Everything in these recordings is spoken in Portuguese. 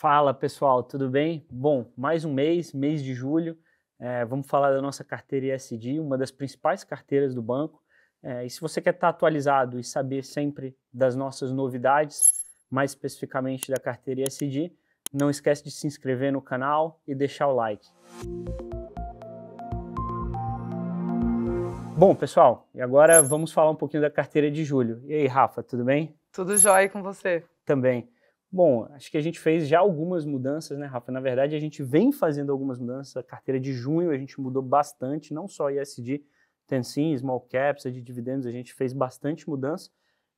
Fala pessoal, tudo bem? Bom, mais um mês, mês de julho. É, vamos falar da nossa carteira ESG, uma das principais carteiras do banco. É, e se você quer estar atualizado e saber sempre das nossas novidades, mais especificamente da carteira ESG, não esquece de se inscrever no canal e deixar o like. Bom, pessoal, e agora vamos falar um pouquinho da carteira de julho. E aí, Rafa, tudo bem? Tudo jóia com você. Também. Bom, acho que a gente fez já algumas mudanças, né, Rafa? Na verdade, a gente vem fazendo algumas mudanças. A carteira de junho a gente mudou bastante, não só ISD, Tensin, Small Caps, a de dividendos, a gente fez bastante mudança.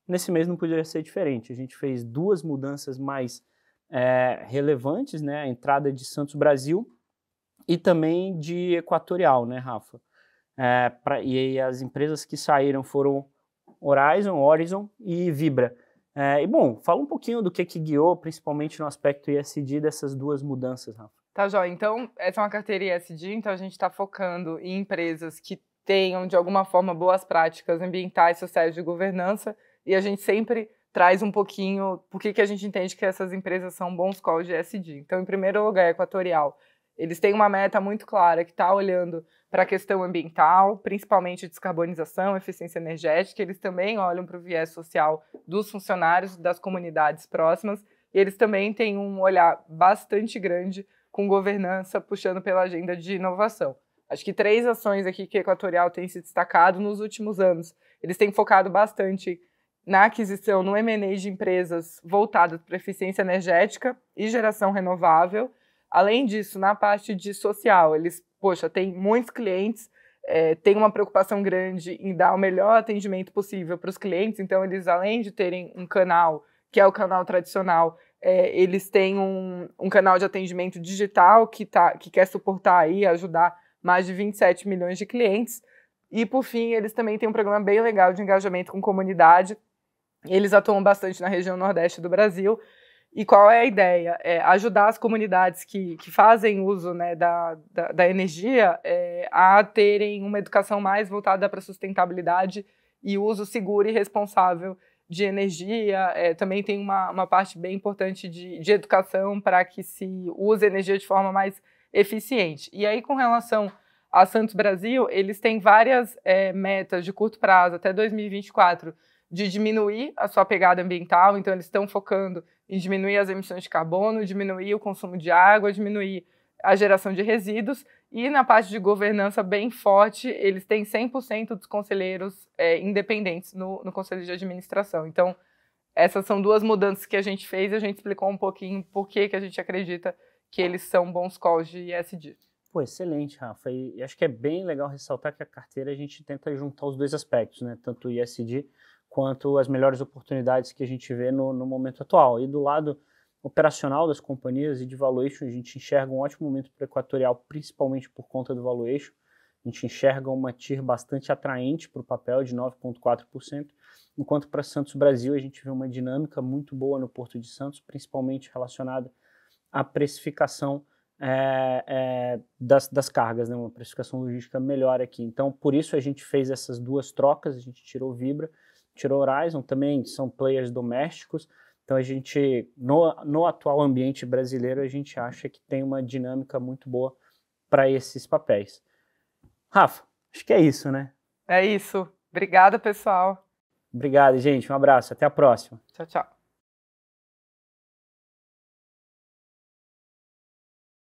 Nesse mês não poderia ser diferente. A gente fez duas mudanças mais é, relevantes, né? A entrada de Santos Brasil e também de Equatorial, né, Rafa? É, pra, e as empresas que saíram foram Horizon, Horizon e Vibra. É, e bom, fala um pouquinho do que, que guiou, principalmente no aspecto ISD, dessas duas mudanças, Rafa. Tá, Jó. Então, essa é uma carteira ISD, então a gente está focando em empresas que tenham, de alguma forma, boas práticas ambientais, sociais de governança, e a gente sempre traz um pouquinho por que, que a gente entende que essas empresas são bons calls de SD. Então, em primeiro lugar, é Equatorial eles têm uma meta muito clara que está olhando para a questão ambiental, principalmente descarbonização, eficiência energética. Eles também olham para o viés social dos funcionários, das comunidades próximas. E eles também têm um olhar bastante grande com governança, puxando pela agenda de inovação. Acho que três ações aqui que a Equatorial tem se destacado nos últimos anos. Eles têm focado bastante na aquisição, no M&A de empresas voltadas para eficiência energética e geração renovável. Além disso, na parte de social, eles, poxa, tem muitos clientes, é, tem uma preocupação grande em dar o melhor atendimento possível para os clientes, então eles, além de terem um canal, que é o canal tradicional, é, eles têm um, um, canal de atendimento digital que, tá, que quer suportar e ajudar mais de 27 milhões de clientes. E, por fim, eles também têm um programa bem legal de engajamento com comunidade. Eles atuam bastante na região nordeste do Brasil. E qual é a ideia? É ajudar as comunidades que, que fazem uso né, da, da, da energia é, a terem uma educação mais voltada para sustentabilidade e uso seguro e responsável de energia. É, também tem uma, uma parte bem importante de, de educação para que se use energia de forma mais eficiente. E aí, com relação a Santos Brasil, eles têm várias é, metas de curto prazo, até 2024, de diminuir a sua pegada ambiental, então eles estão focando em diminuir as emissões de carbono, diminuir o consumo de água, diminuir a geração de resíduos e na parte de governança bem forte, eles têm 100% dos conselheiros é, independentes no, no conselho de administração. Então, essas são duas mudanças que a gente fez e a gente explicou um pouquinho por que, que a gente acredita que eles são bons calls de ESG. Pô, excelente, Rafa. E acho que é bem legal ressaltar que a carteira a gente tenta juntar os dois aspectos, né? Tanto o ESG quanto as melhores oportunidades que a gente vê no, no momento atual. E do lado operacional das companhias e de valuation, a gente enxerga um ótimo momento para o Equatorial, principalmente por conta do valuation. A gente enxerga uma TIR bastante atraente para o papel, de 9,4%, enquanto para Santos Brasil a gente vê uma dinâmica muito boa no Porto de Santos, principalmente relacionada à precificação é, é, das, das cargas, né? uma precificação logística melhor aqui. Então, por isso a gente fez essas duas trocas, a gente tirou Vibra Tirou Horizon também são players domésticos. Então a gente, no, no atual ambiente brasileiro, a gente acha que tem uma dinâmica muito boa para esses papéis. Rafa, acho que é isso, né? É isso. Obrigada, pessoal. Obrigado, gente. Um abraço. Até a próxima. Tchau, tchau.